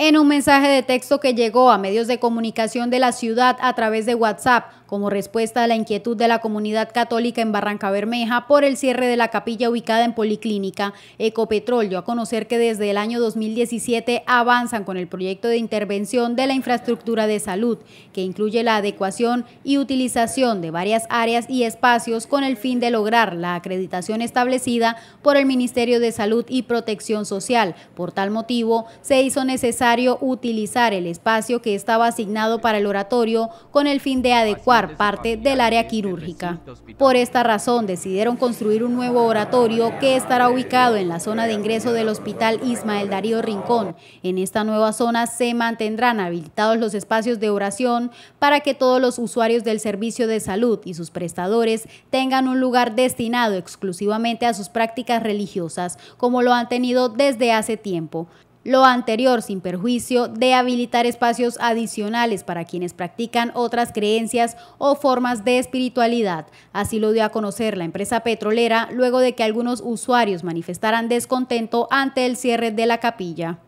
En un mensaje de texto que llegó a medios de comunicación de la ciudad a través de WhatsApp, como respuesta a la inquietud de la comunidad católica en Barranca Bermeja por el cierre de la capilla ubicada en Policlínica, Ecopetrol dio a conocer que desde el año 2017 avanzan con el proyecto de intervención de la infraestructura de salud, que incluye la adecuación y utilización de varias áreas y espacios con el fin de lograr la acreditación establecida por el Ministerio de Salud y Protección Social. Por tal motivo, se hizo necesario utilizar el espacio que estaba asignado para el oratorio con el fin de adecuar parte del área quirúrgica. Por esta razón decidieron construir un nuevo oratorio que estará ubicado en la zona de ingreso del Hospital Ismael Darío Rincón. En esta nueva zona se mantendrán habilitados los espacios de oración para que todos los usuarios del servicio de salud y sus prestadores tengan un lugar destinado exclusivamente a sus prácticas religiosas, como lo han tenido desde hace tiempo. Lo anterior sin perjuicio de habilitar espacios adicionales para quienes practican otras creencias o formas de espiritualidad. Así lo dio a conocer la empresa petrolera luego de que algunos usuarios manifestaran descontento ante el cierre de la capilla.